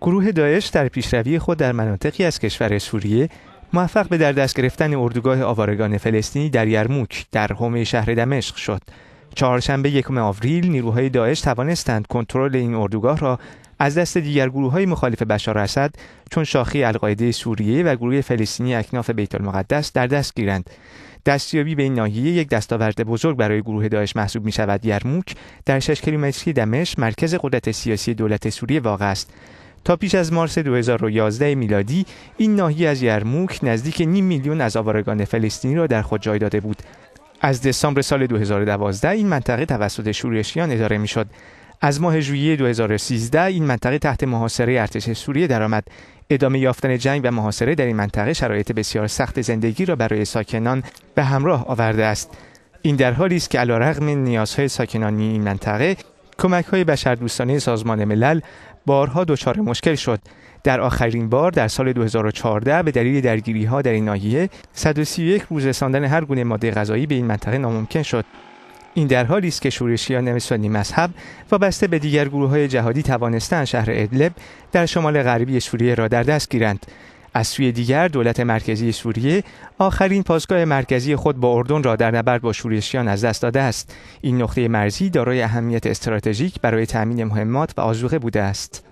گروه داعش در پیشروی خود در مناطقی از کشور سوریه موفق به در دست گرفتن اردوگاه آوارگان فلسطینی در یرموک در حومه شهر دمشق شد. چهارشنبه یکم آوریل نیروهای داعش توانستند کنترل این اردوگاه را از دست دیگر گروه های مخالف بشار اسد چون شاخی القاعده سوریه و گروه فلسطینی اکناف بیت المقدس در دست گیرند دستیابی به این ناحیه یک دستاورد بزرگ برای گروه داعش محسوب می شود یرموک در 6 کیلومتری دمشق مرکز قدرت سیاسی دولت سوریه واقع است تا پیش از مارس 2011 میلادی این ناحیه از یرموک نزدیک نیم میلیون از آوارگان فلسطینی را در خود جای داده بود از دسامبر سال 2012 این منطقه توسط شورشیان اداره میشد از ماه ژوئیه 2013 این منطقه تحت محاصره ارتش سوریه درآمد ادامه یافتن جنگ و محاصره در این منطقه شرایط بسیار سخت زندگی را برای ساکنان به همراه آورده است این در حالی است که علیرغم نیازهای ساکنانی این منطقه کمک های بشردوستانه سازمان ملل بارها دچار مشکل شد در آخرین بار در سال 2014 به دلیل درگیری ها در این ناحیه 131 روز رساندن هر گونه ماده غذایی به این منطقه ناممکن شد این در حالی است که شورشیان نویسانی مذهب و بسته به دیگر گروه های جهادی توانستند شهر ادلب در شمال غربی سوریه را در دست گیرند از سوی دیگر دولت مرکزی سوریه آخرین پاسگاه مرکزی خود با اردن را در نبرد با شورشیان از دست داده است این نقطه مرزی دارای اهمیت استراتژیک برای تأمین مهمات و آزوغه بوده است